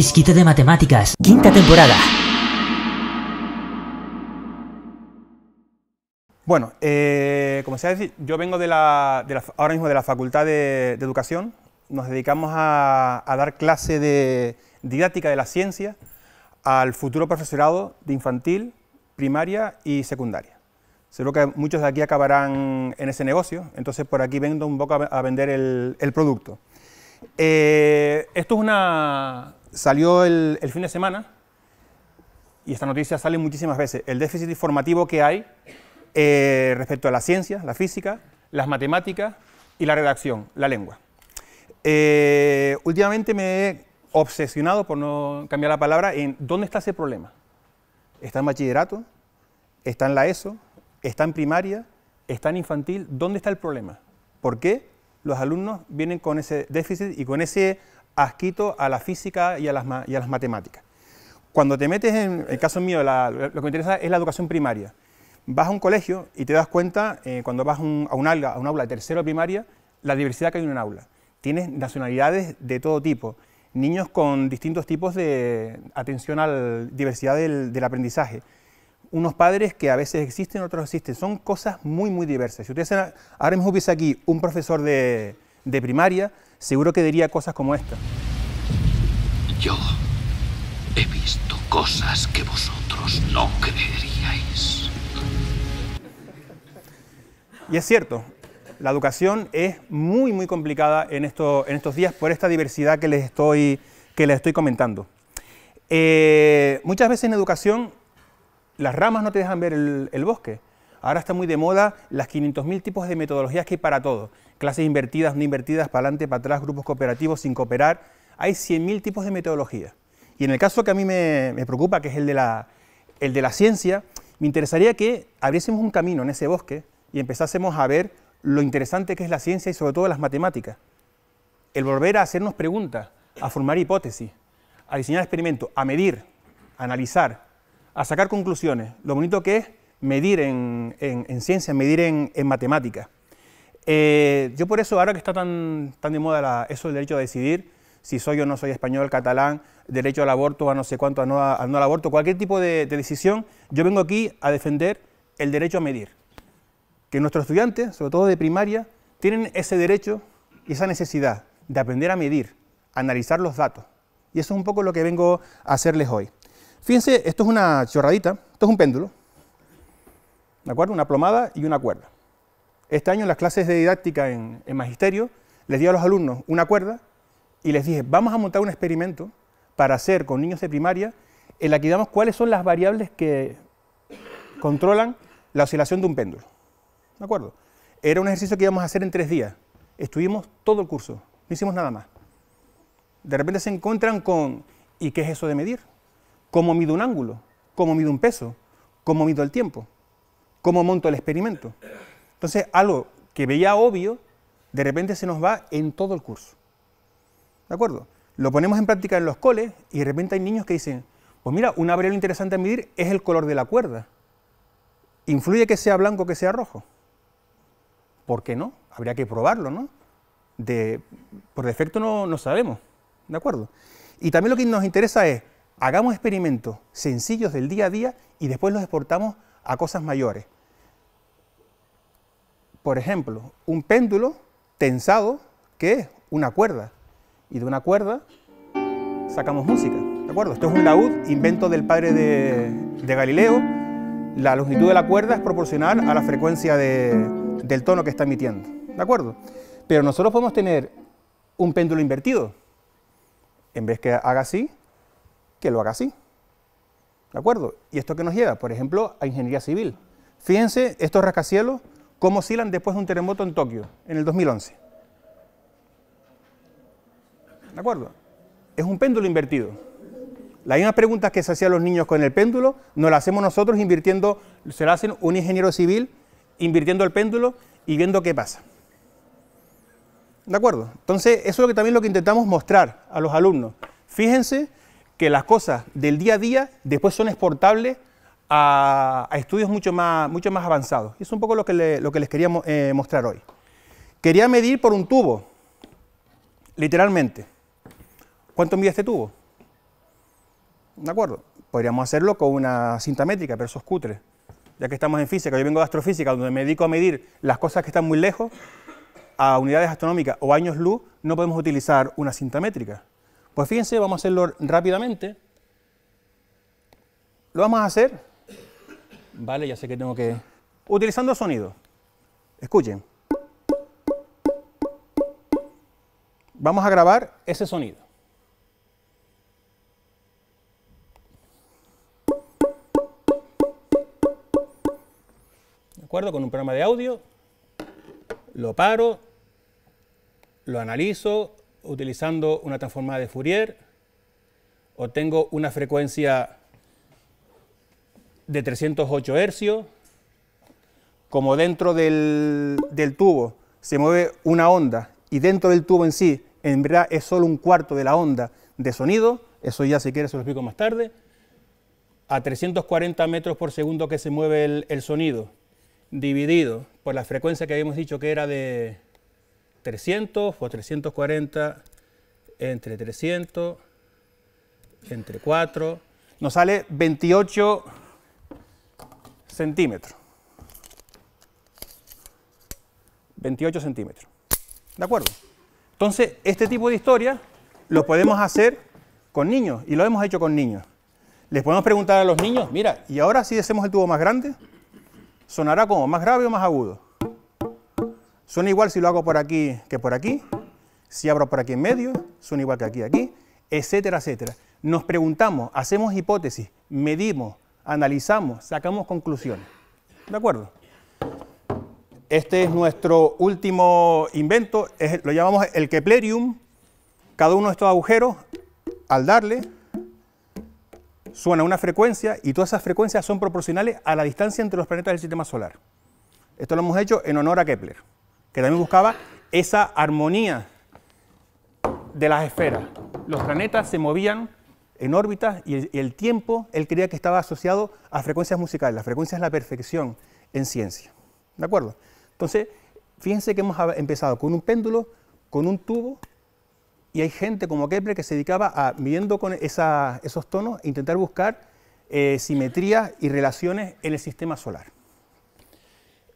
Fisquito de Matemáticas, quinta temporada. Bueno, eh, como se ha dicho, yo vengo de la, ahora mismo de la Facultad de, Educación. Nos dedicamos a, dar clase de didáctica de la ciencia al futuro profesorado de infantil, primaria y secundaria. Seguro que muchos de aquí acabarán en ese negocio, entonces por aquí vengo un poco a, vender el, producto. Eh, esto es una, salió el, fin de semana, y esta noticia sale muchísimas veces, el déficit informativo que hay eh, respecto a la ciencia, la física, las matemáticas y la redacción, la lengua. Eh, últimamente me he obsesionado, por no cambiar la palabra, en dónde está ese problema. ¿Está en bachillerato? ¿Está en la ESO? ¿Está en primaria? ¿Está en infantil? ¿Dónde está el problema? ¿Por qué los alumnos vienen con ese déficit y con ese asquito a la física y a las, las matemáticas. Cuando te metes en, el caso mío, lo que me interesa es la educación primaria. Vas a un colegio y te das cuenta, eh, cuando vas a, un aula, a un aula de tercero primaria, la diversidad que hay en un aula. Tienes nacionalidades de todo tipo, niños con distintos tipos de atención a la diversidad del, aprendizaje, unos padres que a veces existen, otros no existen. Son cosas muy, muy diversas. Si ustedes ahora mismo hubiese aquí un profesor de, de primaria, seguro que diría cosas como esta. Yo he visto cosas que vosotros no creeríais. Y es cierto, la educación es muy, muy complicada en, en estos días por esta diversidad que les estoy, que les estoy comentando. Eh, muchas veces en educación las ramas no te dejan ver el bosque. Ahora está muy de moda las 500.000 tipos de metodologías que hay para todo. Clases invertidas, no invertidas, para adelante, para atrás, grupos cooperativos, sin cooperar. Hay 100.000 tipos de metodologías. Y en el caso que a mí me, preocupa, que es el de, la, el de la ciencia, me interesaría que abriésemos un camino en ese bosque y empezásemos a ver lo interesante que es la ciencia y sobre todo las matemáticas. El volver a hacernos preguntas, a formar hipótesis, a diseñar experimentos, a medir, a analizar, a sacar conclusiones. Lo bonito que es medir en, ciencia, medir en, matemática. Eh, yo por eso, ahora que está tan, de moda eso del derecho a decidir, si soy o no soy español, catalán, derecho al aborto, a no sé cuánto, a no, al aborto, cualquier tipo de, de, decisión, yo vengo aquí a defender el derecho a medir. Que nuestros estudiantes, sobre todo de primaria, tienen ese derecho y esa necesidad de aprender a medir, a analizar los datos. Y eso es un poco lo que vengo a hacerles hoy. Fíjense, esto es una chorradita, esto es un péndulo. ¿de acuerdo? Una plomada y una cuerda. Este año en las clases de didáctica en, magisterio les di a los alumnos una cuerda y les dije, vamos a montar un experimento para hacer con niños de primaria en la que damos cuáles son las variables que controlan la oscilación de un péndulo. ¿De acuerdo? Era un ejercicio que íbamos a hacer en tres días. Estuvimos todo el curso, no hicimos nada más. De repente se encuentran con, ¿y qué es eso de medir? ¿Cómo mido un ángulo? ¿Cómo mido un peso? ¿Cómo mido el tiempo? cómo monto el experimento. Entonces, algo que veía obvio, de repente se nos va en todo el curso. ¿De acuerdo? Lo ponemos en práctica en los coles y de repente hay niños que dicen, pues mira, una variable interesante a medir es el color de la cuerda. ¿Influye que sea blanco o que sea rojo? ¿Por qué no? Habría que probarlo, ¿no? De, por defecto no, no sabemos, ¿de acuerdo? Y también lo que nos interesa es, hagamos experimentos sencillos del día a día y después los exportamos a cosas mayores. Por ejemplo, un péndulo tensado, que es una cuerda. Y de una cuerda sacamos música. ¿De acuerdo? Esto es un laúd, invento del padre de, Galileo. La longitud de la cuerda es proporcional a la frecuencia del tono que está emitiendo. ¿De acuerdo? Pero nosotros podemos tener un péndulo invertido. En vez que haga así, que lo haga así. ¿De acuerdo? ¿Y esto que nos lleva? Por ejemplo, a ingeniería civil. Fíjense estos rascacielos cómo oscilan después de un terremoto en Tokio, en el 2011. ¿De acuerdo? Es un péndulo invertido. Las mismas preguntas que se hacían los niños con el péndulo, nos las hacemos nosotros invirtiendo, se las hacen un ingeniero civil invirtiendo el péndulo y viendo qué pasa. ¿De acuerdo? Entonces, eso es también lo que intentamos mostrar a los alumnos. Fíjense que las cosas del día a día después son exportables a, estudios mucho más, mucho más avanzados. Y es un poco lo que, lo que les quería eh, mostrar hoy. Quería medir por un tubo, literalmente. ¿Cuánto mide este tubo? ¿De acuerdo? Podríamos hacerlo con una cinta métrica, pero eso es cutre. Ya que estamos en física, yo vengo de astrofísica, donde me dedico a medir las cosas que están muy lejos, a unidades astronómicas o años luz, no podemos utilizar una cinta métrica. Pues fíjense, vamos a hacerlo rápidamente. Lo vamos a hacer, vale, ya sé que tengo que... Utilizando sonido. Escuchen. Vamos a grabar ese sonido. ¿De acuerdo? Con un programa de audio, lo paro, lo analizo, utilizando una transformada de Fourier, obtengo una frecuencia de 308 hercios, como dentro del, tubo se mueve una onda y dentro del tubo en sí, en verdad es solo un cuarto de la onda de sonido, eso ya si quieres se lo explico más tarde, a 340 metros por segundo que se mueve el sonido, dividido por la frecuencia que habíamos dicho que era de 300 o 340 entre 300 entre 4. Nos sale 28 centímetros. 28 centímetros. ¿De acuerdo? Entonces, este tipo de historia lo podemos hacer con niños y lo hemos hecho con niños. Les podemos preguntar a los niños, mira, y ahora si hacemos el tubo más grande, sonará como más grave o más agudo. Suena igual si lo hago por aquí que por aquí, si abro por aquí en medio, suena igual que aquí, aquí, etcétera, etcétera. Nos preguntamos, hacemos hipótesis, medimos, analizamos, sacamos conclusiones. ¿De acuerdo? Este es nuestro último invento, lo llamamos el Keplerium. Cada uno de estos agujeros, al darle, suena una frecuencia y todas esas frecuencias son proporcionales a la distancia entre los planetas del sistema solar. Esto lo hemos hecho en honor a Kepler que también buscaba esa armonía de las esferas. Los planetas se movían en órbita y el, tiempo él creía que estaba asociado a frecuencias musicales. La frecuencia es la perfección en ciencia. ¿De acuerdo? Entonces, fíjense que hemos empezado con un péndulo, con un tubo, y hay gente como Kepler que se dedicaba a, midiendo con esos tonos, e intentar buscar eh, simetrías y relaciones en el sistema solar.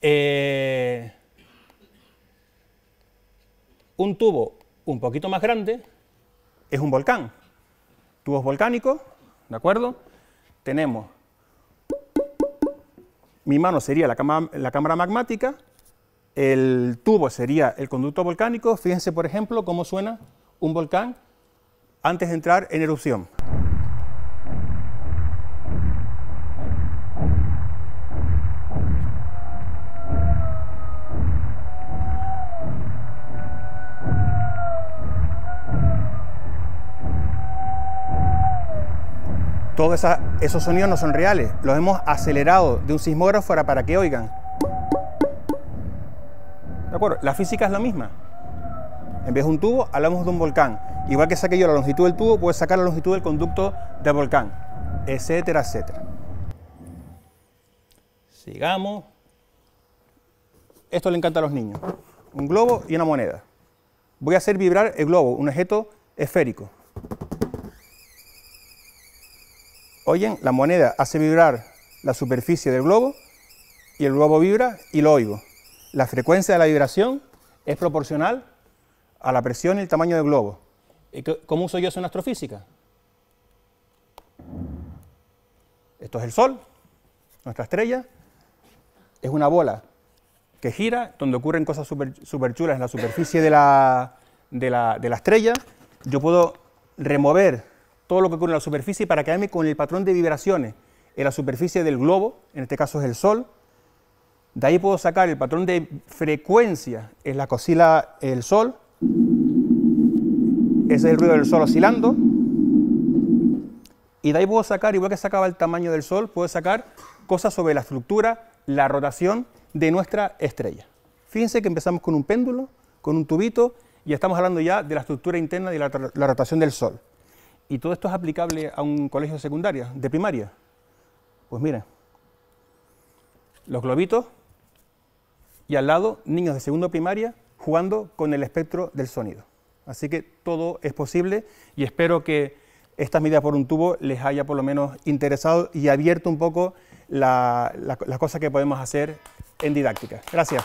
Eh, un tubo un poquito más grande es un volcán. Tubos volcánicos, ¿de acuerdo? Tenemos, mi mano sería la, cámara magmática, el tubo sería el conducto volcánico. Fíjense, por ejemplo, cómo suena un volcán antes de entrar en erupción. todos esos sonidos no son reales, los hemos acelerado de un sismógrafo para que oigan. ¿De acuerdo? La física es la misma. En vez de un tubo, hablamos de un volcán. Igual que saque yo la longitud del tubo, puedes sacar la longitud del conducto del volcán, etcétera, etcétera. Sigamos. Esto le encanta a los niños. Un globo y una moneda. Voy a hacer vibrar el globo, un objeto esférico. oyen, la moneda hace vibrar la superficie del globo y el globo vibra y lo oigo. La frecuencia de la vibración es proporcional a la presión y el tamaño del globo. ¿Cómo uso yo eso en astrofísica? Esto es el Sol, nuestra estrella, es una bola que gira, donde ocurren cosas super chulas en la superficie de de la, de la estrella. Yo puedo remover todo lo que ocurre en la superficie para quedarme con el patrón de vibraciones en la superficie del globo, en este caso es el Sol. De ahí puedo sacar el patrón de frecuencia en la que oscila el Sol. Ese es el ruido del Sol oscilando. Y de ahí puedo sacar, igual que sacaba el tamaño del Sol, puedo sacar cosas sobre la estructura, la rotación de nuestra estrella. Fíjense que empezamos con un péndulo, con un tubito, y estamos hablando ya de la estructura interna y la rotación del Sol. ¿Y todo esto es aplicable a un colegio de secundaria, de primaria? Pues miren, los globitos y al lado niños de segundo primaria jugando con el espectro del sonido. Así que todo es posible y espero que estas medidas por un tubo les haya por lo menos interesado y abierto un poco las cosas que podemos hacer en didáctica. Gracias.